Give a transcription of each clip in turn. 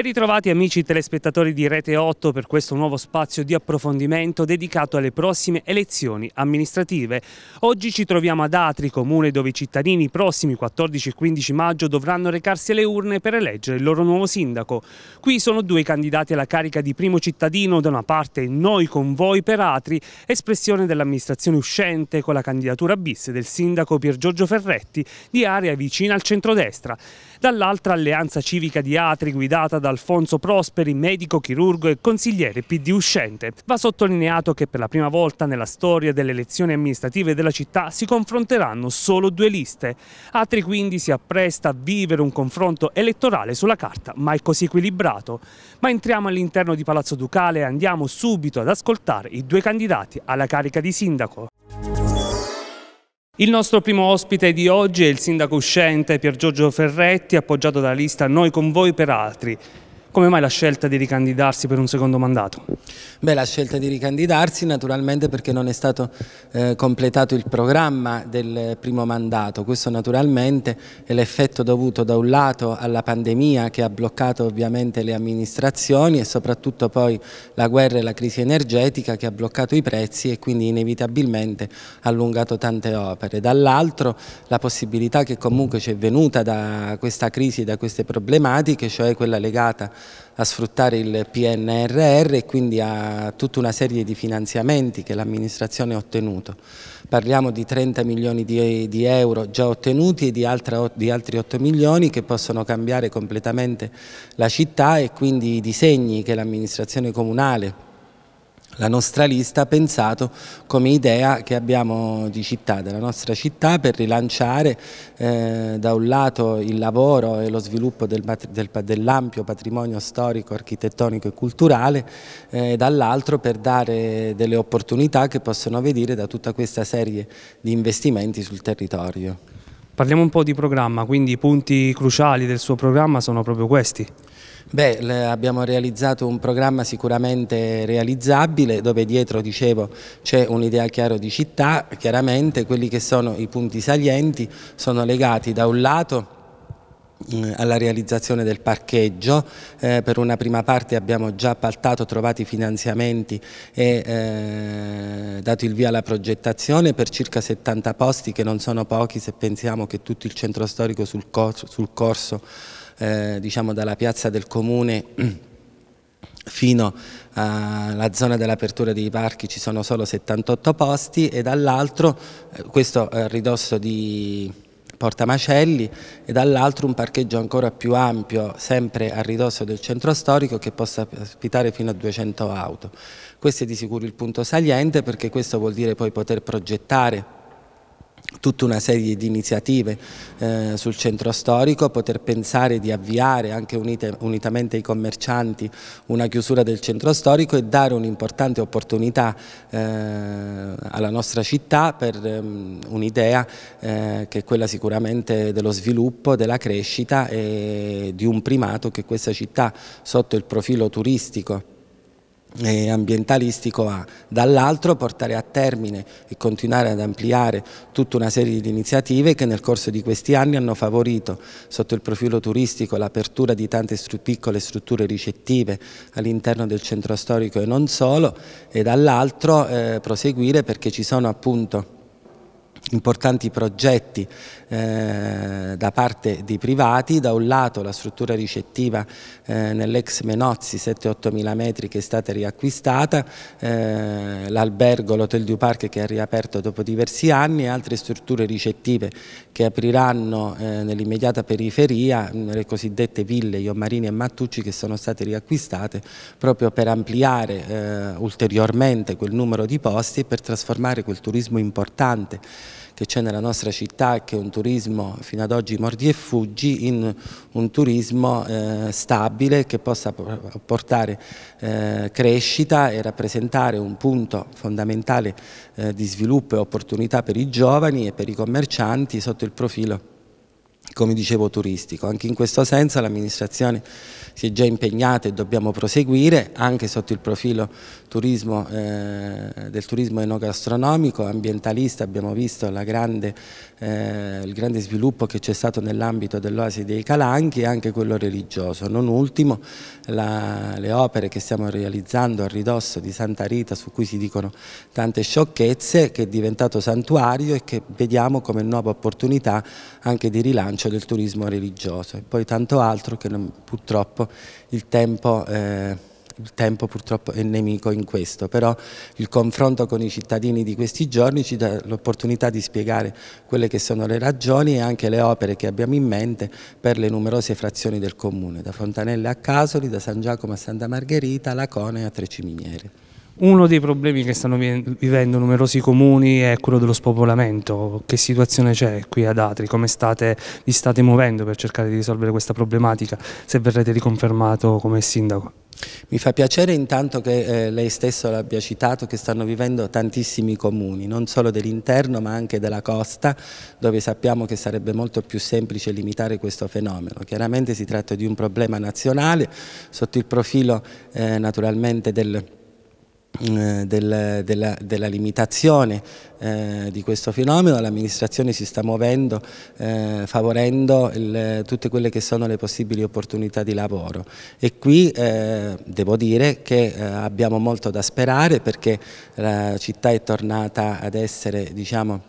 Ben ritrovati amici telespettatori di Rete 8 per questo nuovo spazio di approfondimento dedicato alle prossime elezioni amministrative. Oggi ci troviamo ad Atri, comune dove i cittadini prossimi 14 e 15 maggio dovranno recarsi alle urne per eleggere il loro nuovo sindaco. Qui sono due candidati alla carica di primo cittadino, da una parte Noi con voi per Atri, espressione dell'amministrazione uscente con la candidatura bis del sindaco Pier Giorgio Ferretti di area vicina al centrodestra dall'altra Alleanza Civica di Atri guidata da Alfonso Prosperi, medico, chirurgo e consigliere PD uscente. Va sottolineato che per la prima volta nella storia delle elezioni amministrative della città si confronteranno solo due liste. Atri quindi si appresta a vivere un confronto elettorale sulla carta mai così equilibrato. Ma entriamo all'interno di Palazzo Ducale e andiamo subito ad ascoltare i due candidati alla carica di sindaco. Il nostro primo ospite di oggi è il sindaco uscente Pier Giorgio Ferretti, appoggiato dalla lista Noi con voi per altri. Come mai la scelta di ricandidarsi per un secondo mandato? Beh, la scelta di ricandidarsi naturalmente perché non è stato eh, completato il programma del primo mandato. Questo naturalmente è l'effetto dovuto da un lato alla pandemia che ha bloccato ovviamente le amministrazioni e soprattutto poi la guerra e la crisi energetica che ha bloccato i prezzi e quindi inevitabilmente ha allungato tante opere. Dall'altro la possibilità che comunque ci è venuta da questa crisi, da queste problematiche, cioè quella legata a sfruttare il PNRR e quindi a tutta una serie di finanziamenti che l'amministrazione ha ottenuto. Parliamo di 30 milioni di, di euro già ottenuti e di, altra, di, altri 8 milioni che possono cambiare completamente la città e quindi i disegni che l'amministrazione comunale la nostra lista ha pensato come idea che abbiamo di città, della nostra città per rilanciare eh, da un lato il lavoro e lo sviluppo del, del, dell'ampio patrimonio storico, architettonico e culturale eh, dall'altro per dare delle opportunità che possono venire da tutta questa serie di investimenti sul territorio. Parliamo un po' di programma, quindi i punti cruciali del suo programma sono proprio questi. Beh, abbiamo realizzato un programma sicuramente realizzabile dove dietro, dicevo, c'è un'idea chiara di città, chiaramente quelli che sono i punti salienti sono legati da un lato eh, alla realizzazione del parcheggio, eh, per una prima parte abbiamo già appaltato, trovato i finanziamenti e eh, dato il via alla progettazione per circa 70 posti che non sono pochi se pensiamo che tutto il centro storico sul corso, sul corso eh, diciamo dalla piazza del comune fino alla zona dell'apertura dei parchi ci sono solo 78 posti e dall'altro, eh, questo a ridosso di Porta Macelli e dall'altro un parcheggio ancora più ampio, sempre a ridosso del centro storico che possa ospitare fino a 200 auto. Questo è di sicuro il punto saliente perché questo vuol dire poi poter progettare tutta una serie di iniziative eh, sul centro storico, poter pensare di avviare anche unite, unitamente ai commercianti una chiusura del centro storico e dare un'importante opportunità eh, alla nostra città per um, un'idea eh, che è quella sicuramente dello sviluppo, della crescita e di un primato che questa città sotto il profilo turistico ambientalistico A, dall'altro portare a termine e continuare ad ampliare tutta una serie di iniziative che nel corso di questi anni hanno favorito sotto il profilo turistico l'apertura di tante str piccole strutture ricettive all'interno del centro storico e non solo e dall'altro eh, proseguire perché ci sono appunto importanti progetti eh, da parte di privati, da un lato la struttura ricettiva eh, nell'ex Menozzi 7-8 mila metri che è stata riacquistata, eh, l'albergo, l'hotel du Parc che è riaperto dopo diversi anni e altre strutture ricettive che apriranno eh, nell'immediata periferia, mm, le cosiddette ville Iommarini e Mattucci che sono state riacquistate proprio per ampliare eh, ulteriormente quel numero di posti e per trasformare quel turismo importante che c'è nella nostra città, che è un turismo fino ad oggi mordi e fuggi, in un turismo eh, stabile che possa portare eh, crescita e rappresentare un punto fondamentale eh, di sviluppo e opportunità per i giovani e per i commercianti sotto il profilo come dicevo turistico. Anche in questo senso l'amministrazione si è già impegnata e dobbiamo proseguire anche sotto il profilo turismo, eh, del turismo enogastronomico, ambientalista, abbiamo visto grande, eh, il grande sviluppo che c'è stato nell'ambito dell'Oasi dei Calanchi e anche quello religioso. Non ultimo la, le opere che stiamo realizzando a ridosso di Santa Rita su cui si dicono tante sciocchezze che è diventato santuario e che vediamo come nuova opportunità anche di rilancio bilancio del turismo religioso e poi tanto altro che non, purtroppo il tempo, eh, il tempo purtroppo è nemico in questo, però il confronto con i cittadini di questi giorni ci dà l'opportunità di spiegare quelle che sono le ragioni e anche le opere che abbiamo in mente per le numerose frazioni del comune, da Fontanelle a Casoli, da San Giacomo a Santa Margherita, Lacone a Treciminiere. Uno dei problemi che stanno vivendo numerosi comuni è quello dello spopolamento. Che situazione c'è qui ad Atri? Come state, vi state muovendo per cercare di risolvere questa problematica se verrete riconfermato come sindaco? Mi fa piacere intanto che eh, lei stesso l'abbia citato che stanno vivendo tantissimi comuni, non solo dell'interno ma anche della costa dove sappiamo che sarebbe molto più semplice limitare questo fenomeno. Chiaramente si tratta di un problema nazionale sotto il profilo eh, naturalmente del eh, del, della, della, limitazione eh, di questo fenomeno, l'amministrazione si sta muovendo eh, favorendo il, tutte quelle che sono le possibili opportunità di lavoro e qui eh, devo dire che eh, abbiamo molto da sperare perché la città è tornata ad essere diciamo,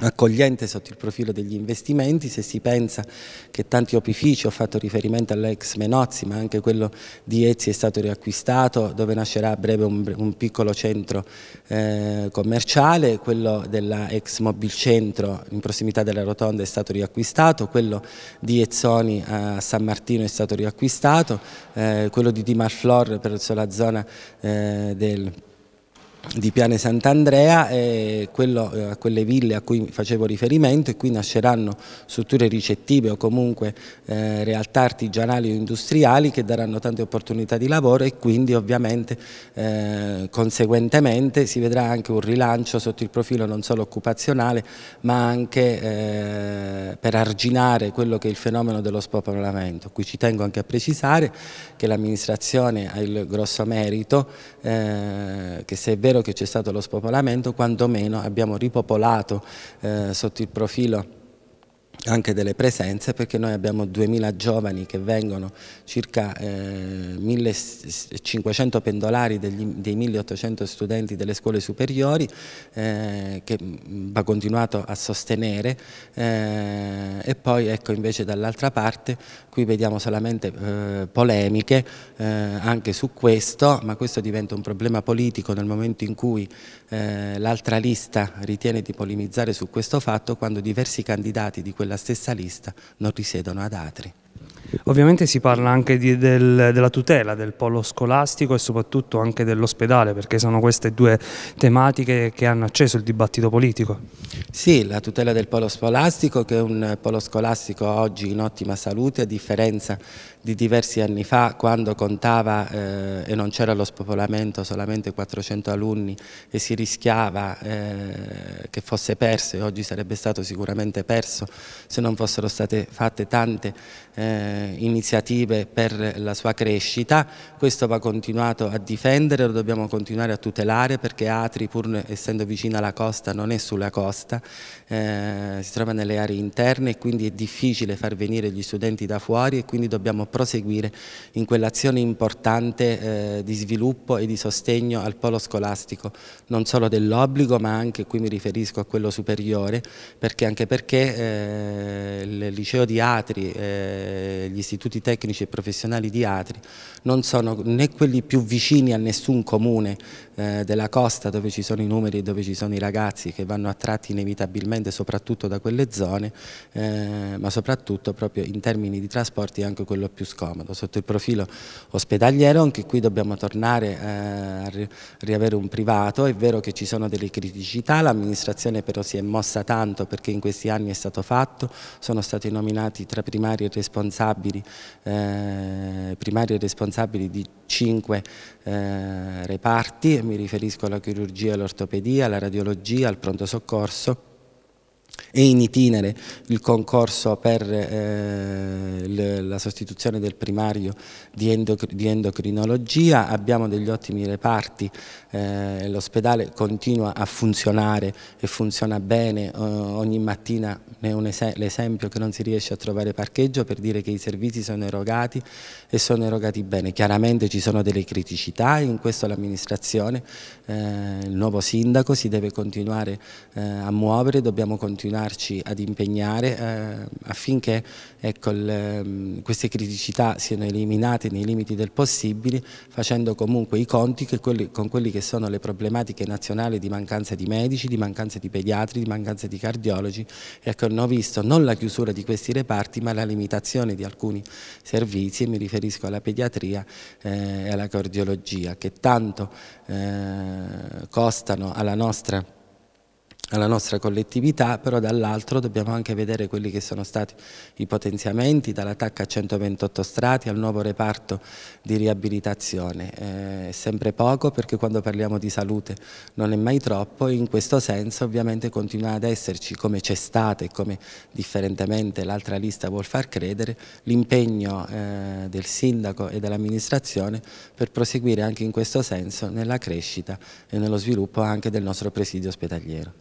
accogliente sotto il profilo degli investimenti, se si pensa che tanti opifici, ho fatto riferimento all'ex Menozzi, ma anche quello di Ezzi è stato riacquistato, dove nascerà a breve un, un piccolo centro eh, commerciale, quello della ex Centro in prossimità della Rotonda è stato riacquistato, quello di Ezzoni a San Martino è stato riacquistato, eh, quello di Di Marflor per la zona eh, del di Piane Sant'Andrea e eh, a quelle ville a cui facevo riferimento e qui nasceranno strutture ricettive o comunque eh, realtà artigianali o industriali che daranno tante opportunità di lavoro e quindi ovviamente eh, conseguentemente si vedrà anche un rilancio sotto il profilo non solo occupazionale ma anche eh, per arginare quello che è il fenomeno dello spopolamento. Qui ci tengo anche a precisare che l'amministrazione ha il grosso merito eh, che se è vero vero che c'è stato lo spopolamento, quantomeno abbiamo ripopolato eh, sotto il profilo anche delle presenze perché noi abbiamo 2000 giovani che vengono, circa eh, 1500 pendolari degli, dei 1800 studenti delle scuole superiori eh, che mm, va continuato a sostenere eh, e poi ecco invece dall'altra parte qui vediamo solamente eh, polemiche eh, anche su questo ma questo diventa un problema politico nel momento in cui eh, l'altra lista ritiene di polemizzare su questo fatto quando diversi candidati di quella stessa lista non risiedono ad Atri. Ovviamente si parla anche di, del, della tutela del polo scolastico e soprattutto anche dell'ospedale perché sono queste due tematiche che hanno acceso il dibattito politico. Sì, la tutela del polo scolastico che è un polo scolastico oggi in ottima salute a differenza di diversi anni fa quando contava eh, e non c'era lo spopolamento solamente 400 alunni e si rischiava eh, che fosse perso e oggi sarebbe stato sicuramente perso se non fossero state fatte tante eh, iniziative per la sua crescita, questo va continuato a difendere, lo dobbiamo continuare a tutelare perché Atri pur essendo vicina alla costa non è sulla costa, eh, si trova nelle aree interne e quindi è difficile far venire gli studenti da fuori e quindi dobbiamo proseguire in quell'azione importante eh, di sviluppo e di sostegno al polo scolastico, non solo dell'obbligo ma anche qui mi riferisco a quello superiore, perché anche perché eh, il liceo di Atri eh, gli istituti tecnici e professionali di Atri non sono né quelli più vicini a nessun comune eh, della costa dove ci sono i numeri e dove ci sono i ragazzi che vanno attratti inevitabilmente soprattutto da quelle zone, eh, ma soprattutto proprio in termini di trasporti è anche quello più scomodo. Sotto il profilo ospedaliero anche qui dobbiamo tornare eh, a riavere un privato, è vero che ci sono delle criticità, l'amministrazione però si è mossa tanto perché in questi anni è stato fatto, sono stati nominati tra primari e responsabili responsabili, eh, primari responsabili di cinque eh, reparti, mi riferisco alla chirurgia, all'ortopedia, alla radiologia, al pronto soccorso e in itinere il concorso per eh, le, la sostituzione del primario di, endocr di, endocrinologia, abbiamo degli ottimi reparti, eh, l'ospedale continua a funzionare e funziona bene, eh, ogni mattina è un es l'esempio che non si riesce a trovare parcheggio per dire che i servizi sono erogati e sono erogati bene, chiaramente ci sono delle criticità e in questo l'amministrazione, eh, il nuovo sindaco si deve continuare eh, a muovere, dobbiamo continuare continuarci ad impegnare eh, affinché ecco, il, ehm, queste criticità siano eliminate nei limiti del possibile facendo comunque i conti quelli, con quelle che sono le problematiche nazionali di mancanza di medici, di mancanza di pediatri, di mancanza di cardiologi e ecco, hanno visto non la chiusura di questi reparti ma la limitazione di alcuni servizi e mi riferisco alla pediatria eh, e alla cardiologia che tanto eh, costano alla nostra alla nostra collettività, però dall'altro dobbiamo anche vedere quelli che sono stati i potenziamenti, dall'attacco a 128 strati al nuovo reparto di riabilitazione. Eh, è sempre poco perché quando parliamo di salute non è mai troppo e in questo senso ovviamente continua ad esserci, come c'è stato e come differentemente l'altra lista vuol far credere, l'impegno eh, del sindaco e dell'amministrazione per proseguire anche in questo senso nella crescita e nello sviluppo anche del nostro presidio ospedaliero.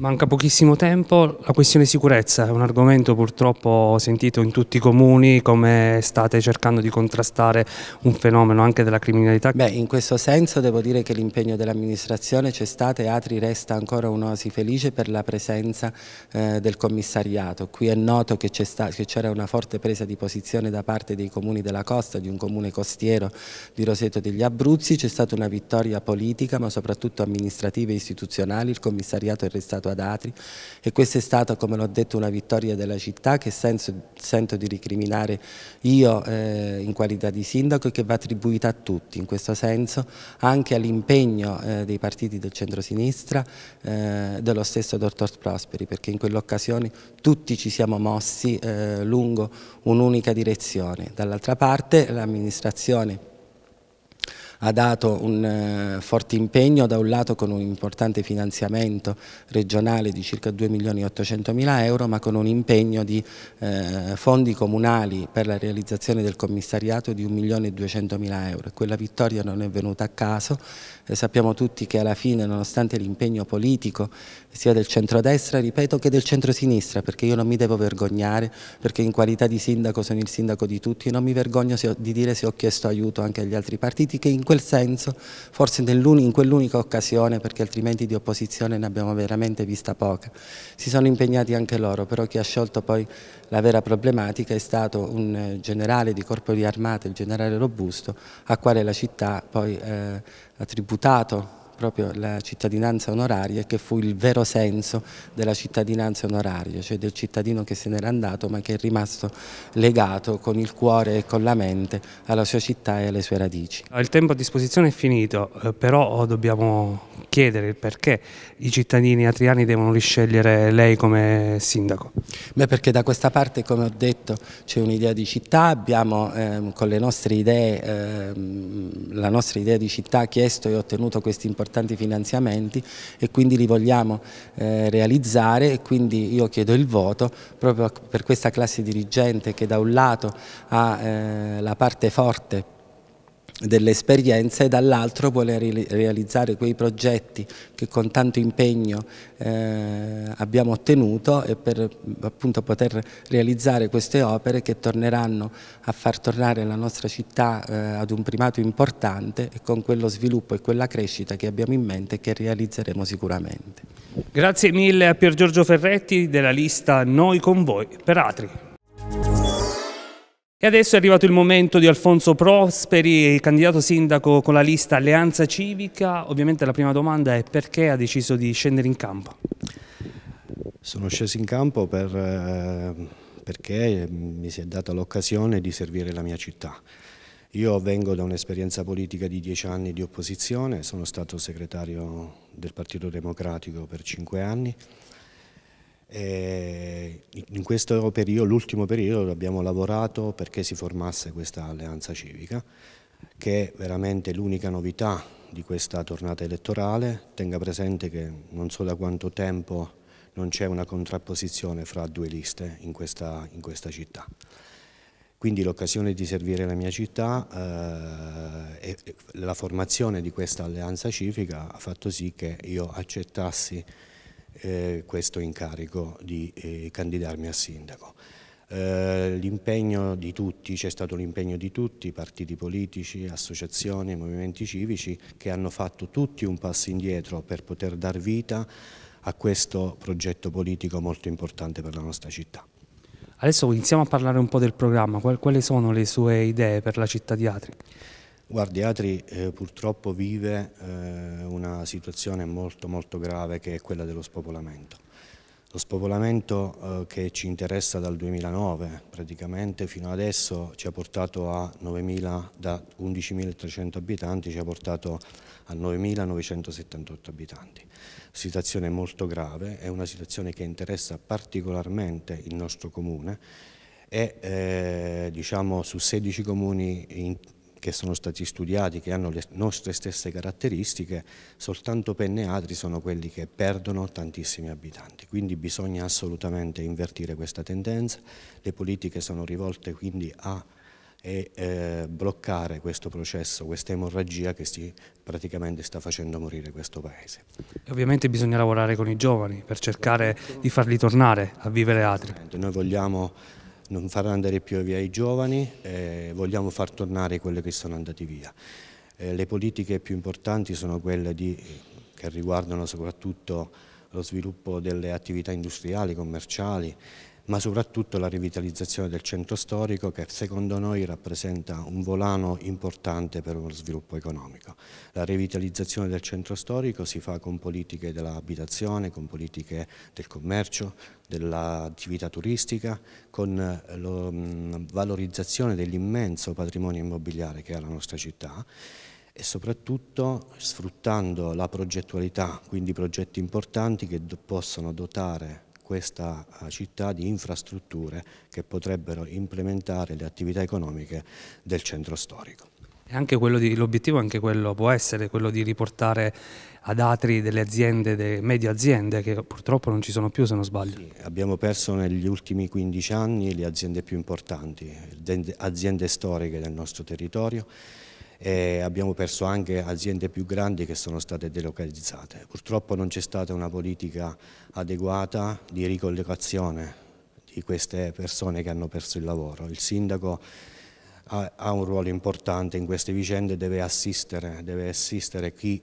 Manca pochissimo tempo, la questione sicurezza è un argomento purtroppo sentito in tutti i comuni, come state cercando di contrastare un fenomeno anche della criminalità? Beh, in questo senso devo dire che l'impegno dell'amministrazione c'è stato e Atri resta ancora un'osi felice per la presenza eh, del commissariato. Qui è noto che c'era una forte presa di posizione da parte dei comuni della costa, di un comune costiero di Roseto degli Abruzzi, c'è stata una vittoria politica ma soprattutto amministrativa e istituzionale, il commissariato è restato ad Atri e questa è stata, come l'ho detto, una vittoria della città che senso, sento di ricriminare io eh, in qualità di sindaco e che va attribuita a tutti, in questo senso anche all'impegno eh, dei partiti del centrosinistra, eh, dello stesso dottor Prosperi, perché in quell'occasione tutti ci siamo mossi eh, lungo un'unica direzione. Dall'altra parte l'amministrazione ha dato un eh, forte impegno da un lato con un importante finanziamento regionale di circa 2 milioni e 800 mila euro ma con un impegno di eh, fondi comunali per la realizzazione del commissariato di 1 milione e 200 mila euro. Quella vittoria non è venuta a caso, eh, sappiamo tutti che alla fine, nonostante l'impegno politico sia del centrodestra, ripeto, che del centrosinistra, perché io non mi devo vergognare, perché in qualità di sindaco sono il sindaco di tutti, non mi vergogno di dire se ho chiesto aiuto anche agli altri partiti, che in quel senso, forse in quell'unica occasione, perché altrimenti di opposizione ne abbiamo veramente vista poca, si sono impegnati anche loro, però chi ha sciolto poi la vera problematica è stato un eh, generale di corpo di armata, il generale Robusto, a quale la città poi eh, attributato proprio la cittadinanza onoraria che fu il vero senso della cittadinanza onoraria, cioè del cittadino che se n'era andato ma che è rimasto legato con il cuore e con la mente alla sua città e alle sue radici. Il tempo a disposizione è finito, eh, però dobbiamo chiedere il perché i cittadini atriani devono riscegliere lei come sindaco. Beh perché da questa parte come ho detto c'è un'idea di città, abbiamo ehm, con le nostre idee, ehm, la nostra idea di città chiesto e ottenuto questi importanti importanti finanziamenti e quindi li vogliamo eh, realizzare e quindi io chiedo il voto proprio per questa classe dirigente che da un lato ha eh, la parte forte delle esperienze e dall'altro voler realizzare quei progetti che con tanto impegno eh, abbiamo ottenuto e per appunto poter realizzare queste opere che torneranno a far tornare la nostra città eh, ad un primato importante e con quello sviluppo e quella crescita che abbiamo in mente e che realizzeremo sicuramente. Grazie mille a Pier Giorgio Ferretti della lista Noi con voi per Atri. E adesso è arrivato il momento di Alfonso Prosperi, candidato sindaco con la lista Alleanza Civica. Ovviamente la prima domanda è perché ha deciso di scendere in campo? Sono sceso in campo per, eh, perché ehm, mi si è data l'occasione di servire la mia città. Io vengo da un'esperienza politica di dieci anni di opposizione, sono stato segretario del Partito Democratico per cinque anni eh, in questo periodo, l'ultimo periodo, abbiamo lavorato perché si formasse questa alleanza civica, che è veramente l'unica novità di questa tornata elettorale. Tenga presente che non so da quanto tempo non c'è una contrapposizione fra due liste in questa, in questa città. Quindi l'occasione di servire la mia città eh, e la formazione di questa alleanza civica ha fatto sì che io accettassi eh, questo incarico di eh, candidarmi a sindaco. Eh, l'impegno di tutti, c'è stato l'impegno di tutti, partiti politici, associazioni, movimenti civici che hanno fatto tutti un passo indietro per poter dar vita a questo progetto politico molto importante per la nostra città. Adesso iniziamo a parlare un po' del programma, quali sono le sue idee per la città di Atri? Guardi, Atri eh, purtroppo vive eh, una situazione molto molto grave che è quella dello spopolamento. Lo spopolamento eh, che ci interessa dal 2009 praticamente fino adesso ci ha portato a 9.000, da 11.300 abitanti ci ha portato a 9.978 abitanti. Situazione molto grave, è una situazione che interessa particolarmente il nostro comune e eh, diciamo su 16 comuni in che sono stati studiati, che hanno le nostre stesse caratteristiche, soltanto Penne e Atri sono quelli che perdono tantissimi abitanti, quindi bisogna assolutamente invertire questa tendenza, le politiche sono rivolte quindi a e, eh, bloccare questo processo, questa emorragia che si, praticamente sta facendo morire questo paese. E ovviamente bisogna lavorare con i giovani per cercare di farli tornare a vivere Atri. Noi vogliamo non far andare più via i giovani, eh, vogliamo far tornare quelli che sono andati via. Eh, le politiche più importanti sono quelle di, che riguardano soprattutto lo sviluppo delle attività industriali, commerciali, ma soprattutto la rivitalizzazione del centro storico che secondo noi rappresenta un volano importante per lo sviluppo economico. La rivitalizzazione del centro storico si fa con politiche dell'abitazione, con politiche del commercio, dell'attività turistica, con eh, la valorizzazione dell'immenso patrimonio immobiliare che è la nostra città e soprattutto sfruttando la progettualità, quindi progetti importanti che possono dotare questa eh, città di infrastrutture che potrebbero implementare le attività economiche del centro storico. L'obiettivo anche quello può essere quello di riportare ad atri delle aziende, delle medie aziende che purtroppo non ci sono più se non sbaglio. Sì, abbiamo perso negli ultimi 15 anni le aziende più importanti, aziende storiche del nostro territorio e abbiamo perso anche aziende più grandi che sono state delocalizzate. Purtroppo non c'è stata una politica adeguata di ricollocazione di queste persone che hanno perso il lavoro. Il sindaco ha, un ruolo importante in queste vicende, deve assistere, deve assistere chi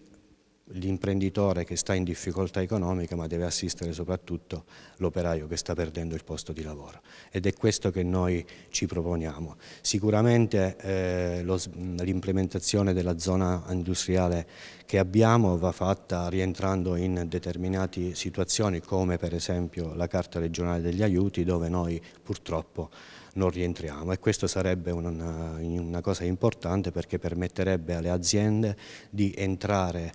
l'imprenditore che sta in difficoltà economica ma deve assistere soprattutto l'operaio che sta perdendo il posto di lavoro ed è questo che noi ci proponiamo. Sicuramente eh, l'implementazione della zona industriale che abbiamo va fatta rientrando in determinate situazioni come per esempio la carta regionale degli aiuti dove noi purtroppo non rientriamo e questo sarebbe una, una cosa importante perché permetterebbe alle aziende di entrare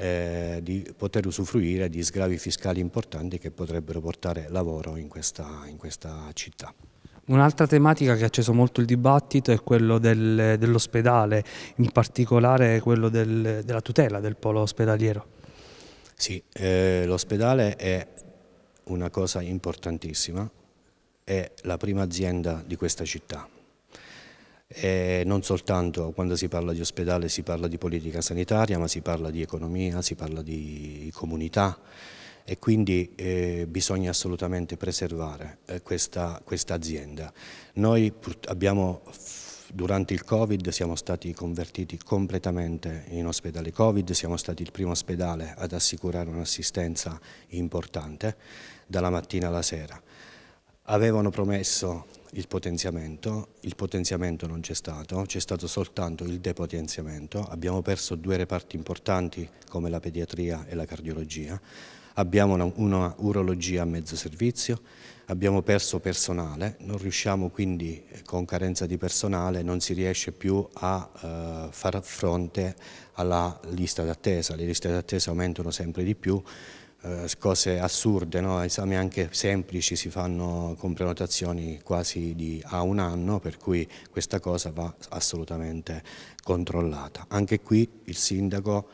eh, di poter usufruire di sgravi fiscali importanti che potrebbero portare lavoro in questa, in questa città. Un'altra tematica che ha acceso molto il dibattito è quello del, dell'ospedale, in particolare quello del, della tutela del polo ospedaliero. Sì, eh, l'ospedale è una cosa importantissima, è la prima azienda di questa città, e eh, non soltanto quando si parla di ospedale si parla di politica sanitaria, ma si parla di economia, si parla di comunità e quindi eh, bisogna assolutamente preservare eh, questa, questa, azienda. Noi abbiamo durante il Covid siamo stati convertiti completamente in ospedale Covid, siamo stati il primo ospedale ad assicurare un'assistenza importante dalla mattina alla sera. Avevano promesso il potenziamento, il potenziamento non c'è stato, c'è stato soltanto il depotenziamento, abbiamo perso due reparti importanti come la pediatria e la cardiologia, abbiamo una, una urologia a mezzo servizio, abbiamo perso personale, non riusciamo quindi eh, con carenza di personale, non si riesce più a eh, far fronte alla lista d'attesa, le liste d'attesa aumentano sempre di più, eh, cose assurde, no? esami anche semplici si fanno con prenotazioni quasi di, a un anno, per cui questa cosa va assolutamente controllata. Anche qui il sindaco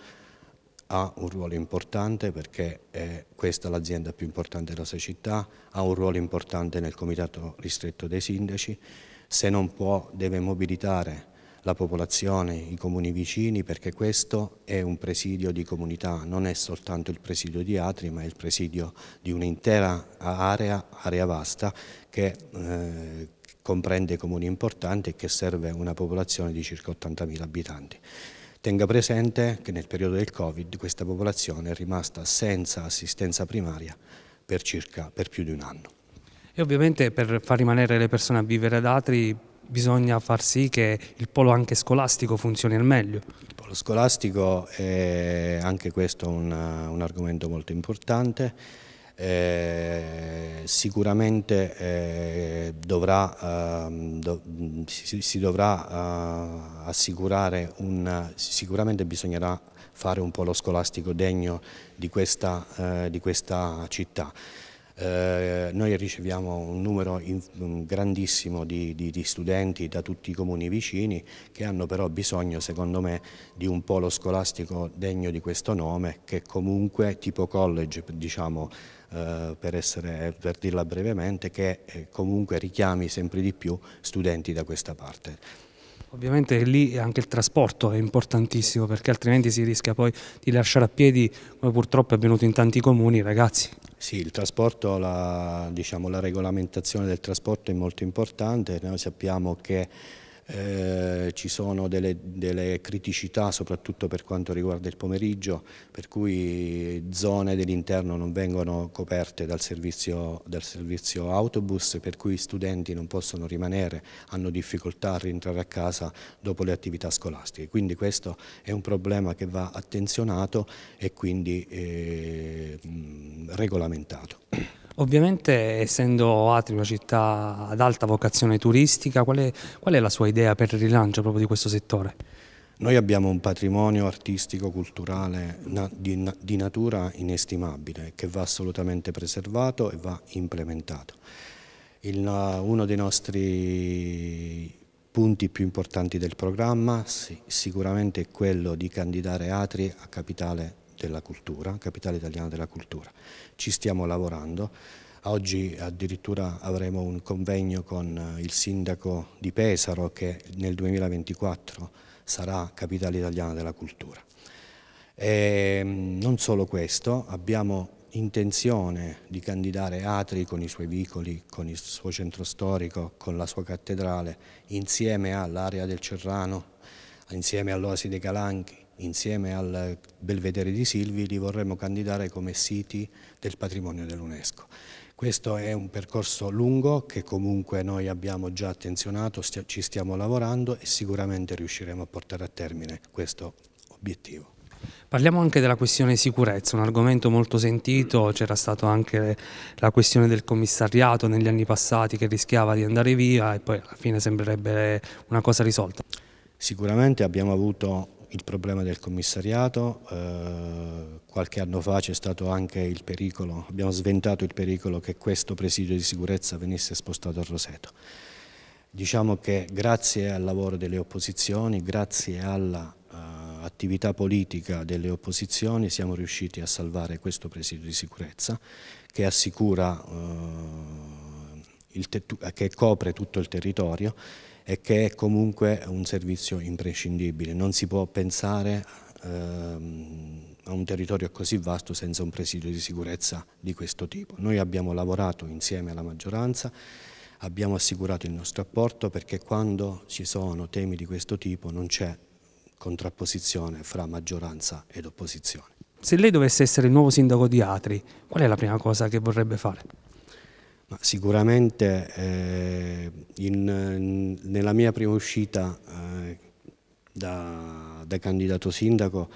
ha un ruolo importante perché è questa l'azienda più importante della sua città, ha un ruolo importante nel comitato ristretto dei sindaci, se non può deve mobilitare la popolazione, i comuni vicini, perché questo è un presidio di comunità, non è soltanto il presidio di Atri, ma è il presidio di un'intera area, area vasta, che eh, comprende comuni importanti e che serve una popolazione di circa 80.000 abitanti. Tenga presente che nel periodo del Covid questa popolazione è rimasta senza assistenza primaria per, circa, per più di un anno. E ovviamente per far rimanere le persone a vivere ad Atri bisogna far sì che il polo anche scolastico funzioni al meglio. Il polo scolastico è anche questo un, un argomento molto importante, eh, sicuramente eh, dovrà, eh, do, si, si, dovrà eh, assicurare un, sicuramente bisognerà fare un polo scolastico degno di questa, eh, di questa città. Eh, noi riceviamo un numero in, un grandissimo di, di, di studenti da tutti i comuni vicini che hanno però bisogno, secondo me, di un polo scolastico degno di questo nome che comunque tipo college, diciamo, eh, per, essere, per, dirla brevemente, che eh, comunque richiami sempre di più studenti da questa parte. Ovviamente lì anche il trasporto è importantissimo perché altrimenti si rischia poi di lasciare a piedi, come purtroppo è avvenuto in tanti comuni, ragazzi. Sì, il trasporto, la, diciamo, la regolamentazione del trasporto è molto importante, noi sappiamo che eh, ci sono delle, delle, criticità soprattutto per quanto riguarda il pomeriggio, per cui zone dell'interno non vengono coperte dal servizio, dal servizio autobus, per cui studenti non possono rimanere, hanno difficoltà a rientrare a casa dopo le attività scolastiche. Quindi questo è un problema che va attenzionato e quindi eh, regolamentato. Ovviamente essendo Atri una città ad alta vocazione turistica, qual è, qual è la sua idea per il rilancio proprio di questo settore? Noi abbiamo un patrimonio artistico, culturale di, natura inestimabile che va assolutamente preservato e va implementato. Il, uno dei nostri punti più importanti del programma sicuramente è quello di candidare Atri a capitale della cultura, capitale italiana della cultura. Ci stiamo lavorando. Oggi addirittura avremo un convegno con eh, il sindaco di Pesaro che nel 2024 sarà capitale italiana della cultura. E ehm, non solo questo, abbiamo intenzione di candidare Atri con i suoi vicoli, con il suo centro storico, con la sua cattedrale, insieme all'area del Cerrano insieme all'Oasi dei Calanchi, insieme al Belvedere di Silvi, li vorremmo candidare come siti del patrimonio dell'UNESCO. Questo è un percorso lungo che comunque noi abbiamo già attenzionato, ci stiamo lavorando e sicuramente riusciremo a portare a termine questo obiettivo. Parliamo anche della questione sicurezza, un argomento molto sentito, c'era stata anche la questione del commissariato negli anni passati che rischiava di andare via e poi alla fine sembrerebbe una cosa risolta. Sicuramente abbiamo avuto il problema del commissariato, eh, qualche anno fa c'è stato anche il pericolo, abbiamo sventato il pericolo che questo presidio di sicurezza venisse spostato a Roseto. Diciamo che grazie al lavoro delle opposizioni, grazie all'attività eh, politica delle opposizioni siamo riusciti a salvare questo presidio di sicurezza che assicura eh, eh, che copre tutto il territorio e che è comunque un servizio imprescindibile. Non si può pensare ehm, a un territorio così vasto senza un presidio di sicurezza di questo tipo. Noi abbiamo lavorato insieme alla maggioranza abbiamo assicurato il nostro apporto perché quando ci sono temi di questo tipo non c'è contrapposizione fra maggioranza ed opposizione. Se lei dovesse essere il nuovo sindaco di Atri, qual è la prima cosa che vorrebbe fare? Ma sicuramente eh, in, nella mia prima uscita eh, da, da, candidato sindaco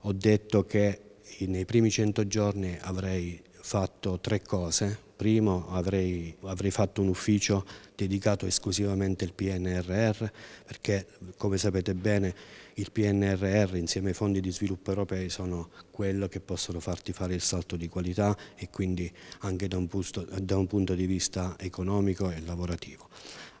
ho detto che nei primi 100 giorni avrei fatto tre cose Primo avrei, avrei, fatto un ufficio dedicato esclusivamente al PNRR perché come sapete bene il PNRR insieme ai fondi di sviluppo europei sono quello che possono farti fare il salto di qualità e quindi anche da un, punto, da un punto di vista economico e lavorativo.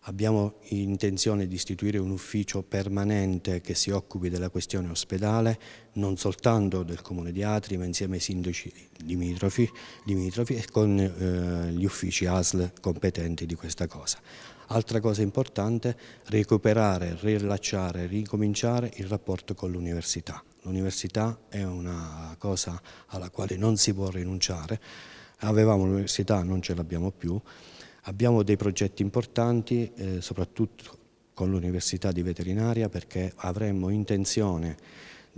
Abbiamo intenzione di istituire un ufficio permanente che si occupi della questione ospedale, non soltanto del Comune di Atri, ma insieme ai sindaci limitrofi, limitrofi e con eh, gli uffici ASL competenti di questa cosa. Altra cosa importante, recuperare, rilacciare, ricominciare il rapporto con l'università. L'università è una cosa alla quale non si può rinunciare, avevamo l'università, non ce l'abbiamo più, Abbiamo dei progetti importanti, eh, soprattutto con l'Università di Veterinaria, perché avremmo intenzione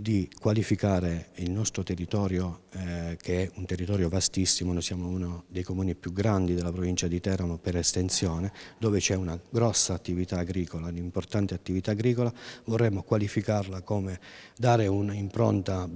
di qualificare il nostro territorio, eh, che è un territorio vastissimo, noi siamo uno dei comuni più grandi della provincia di Teramo per estensione, dove c'è una grossa attività agricola, un'importante attività agricola, vorremmo qualificarla come dare un'impronta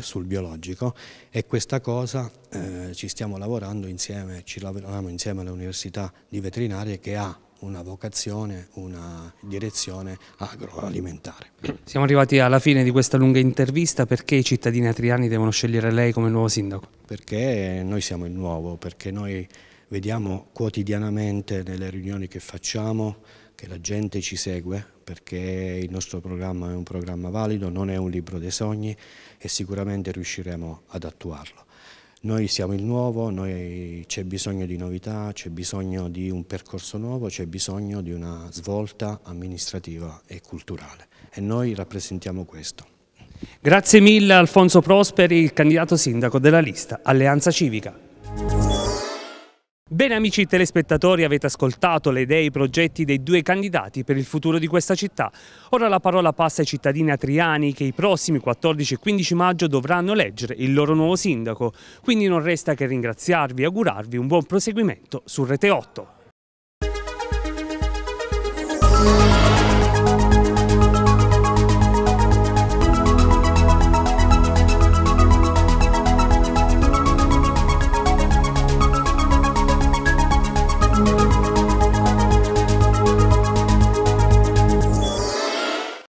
sul biologico e questa cosa eh, ci stiamo lavorando insieme, ci lavoriamo insieme all'Università di Veterinaria che ha una vocazione, una direzione agroalimentare. Siamo arrivati alla fine di questa lunga intervista, perché i cittadini atriani devono scegliere lei come nuovo sindaco? Perché noi siamo il nuovo, perché noi vediamo quotidianamente nelle riunioni che facciamo che la gente ci segue perché il nostro programma è un programma valido, non è un libro dei sogni e sicuramente riusciremo ad attuarlo. Noi siamo il nuovo, c'è bisogno di novità, c'è bisogno di un percorso nuovo, c'è bisogno di una svolta amministrativa e culturale e noi rappresentiamo questo. Grazie mille Alfonso Prosperi, il candidato sindaco della lista Alleanza Civica. Bene amici telespettatori, avete ascoltato le idee e i progetti dei due candidati per il futuro di questa città. Ora la parola passa ai cittadini atriani che i prossimi 14 e 15 maggio dovranno eleggere il loro nuovo sindaco. Quindi non resta che ringraziarvi e augurarvi un buon proseguimento su Rete 8.